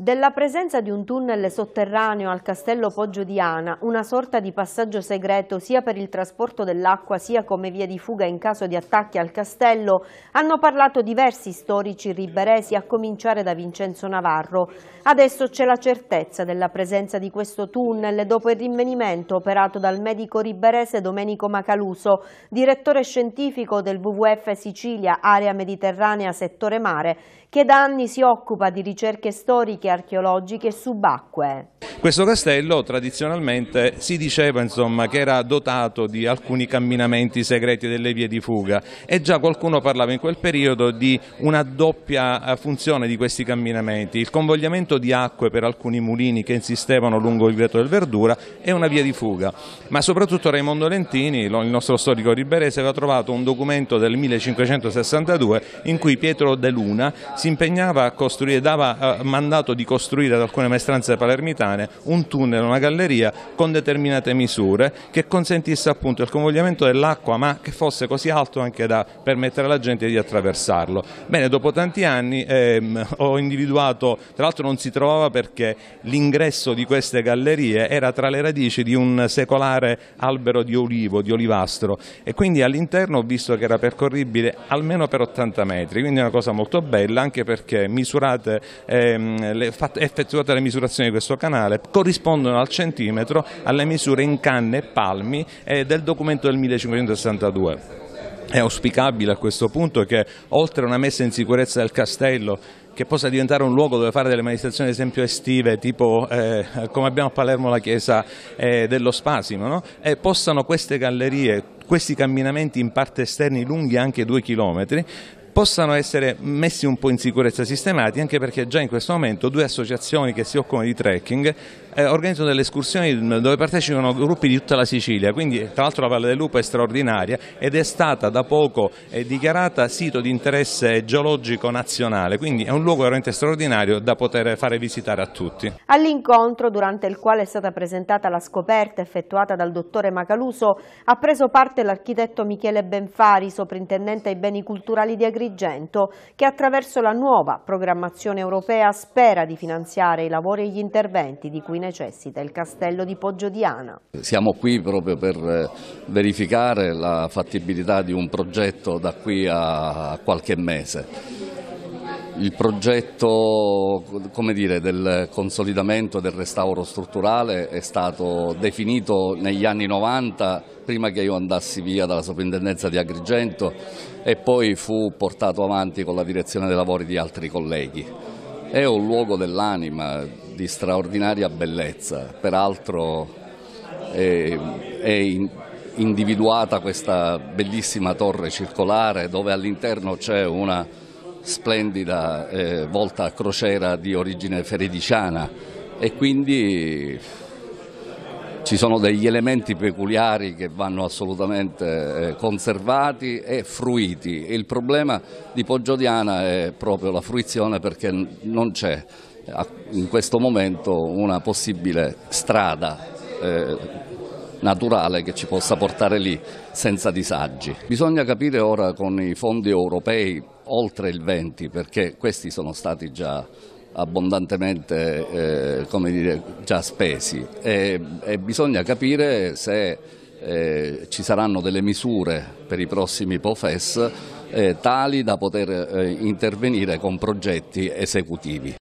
Della presenza di un tunnel sotterraneo al castello Poggio di Ana, una sorta di passaggio segreto sia per il trasporto dell'acqua sia come via di fuga in caso di attacchi al castello, hanno parlato diversi storici riberesi a cominciare da Vincenzo Navarro. Adesso c'è la certezza della presenza di questo tunnel dopo il rinvenimento operato dal medico riberese Domenico Macaluso, direttore scientifico del WWF Sicilia, area mediterranea, settore mare, che da anni si occupa di ricerche storiche archeologiche subacquee. Questo castello tradizionalmente si diceva insomma, che era dotato di alcuni camminamenti segreti delle vie di fuga e già qualcuno parlava in quel periodo di una doppia eh, funzione di questi camminamenti, il convogliamento di acque per alcuni mulini che insistevano lungo il Greto del Verdura e una via di fuga, ma soprattutto Raimondo Lentini, il nostro storico riberese, aveva trovato un documento del 1562 in cui Pietro De Luna si impegnava a costruire, dava eh, mandato di costruire ad alcune maestranze palermitane un tunnel, una galleria con determinate misure che consentisse appunto il convogliamento dell'acqua ma che fosse così alto anche da permettere alla gente di attraversarlo. Bene, dopo tanti anni ehm, ho individuato, tra l'altro non si trovava perché l'ingresso di queste gallerie era tra le radici di un secolare albero di olivo, di olivastro e quindi all'interno ho visto che era percorribile almeno per 80 metri, quindi è una cosa molto bella anche perché misurate, ehm, le, effettuate le misurazioni di questo canale corrispondono al centimetro alle misure in canne e palmi eh, del documento del 1562. È auspicabile a questo punto che oltre a una messa in sicurezza del castello che possa diventare un luogo dove fare delle manifestazioni ad esempio estive tipo eh, come abbiamo a Palermo la chiesa eh, dello Spasimo no? e eh, possano queste gallerie questi camminamenti in parte esterni lunghi anche due chilometri possano essere messi un po' in sicurezza sistemati anche perché già in questo momento due associazioni che si occupano di trekking eh, organizzano delle escursioni dove partecipano gruppi di tutta la Sicilia quindi tra l'altro la Valle del Lupo è straordinaria ed è stata da poco eh, dichiarata sito di interesse geologico nazionale quindi è un luogo veramente straordinario da poter fare visitare a tutti. All'incontro durante il quale è stata presentata la scoperta effettuata dal dottore Macaluso ha preso parte l'architetto Michele Benfari soprintendente ai beni culturali di Agricoltura Agrigento, che attraverso la nuova programmazione europea spera di finanziare i lavori e gli interventi di cui necessita il castello di Poggio Diana. Siamo qui proprio per eh, verificare la fattibilità di un progetto da qui a qualche mese il progetto dire, del consolidamento e del restauro strutturale è stato definito negli anni 90 prima che io andassi via dalla sovrintendenza di Agrigento e poi fu portato avanti con la direzione dei lavori di altri colleghi. È un luogo dell'anima di straordinaria bellezza, peraltro è, è in, individuata questa bellissima torre circolare dove all'interno c'è una splendida eh, volta a crociera di origine ferediciana e quindi ci sono degli elementi peculiari che vanno assolutamente eh, conservati e fruiti. Il problema di Poggiodiana è proprio la fruizione perché non c'è in questo momento una possibile strada eh, naturale che ci possa portare lì senza disagi. Bisogna capire ora con i fondi europei oltre il 20 perché questi sono stati già abbondantemente eh, dire, già spesi e, e, bisogna capire se eh, ci saranno delle misure per i prossimi POFES eh, tali da poter eh, intervenire con progetti esecutivi.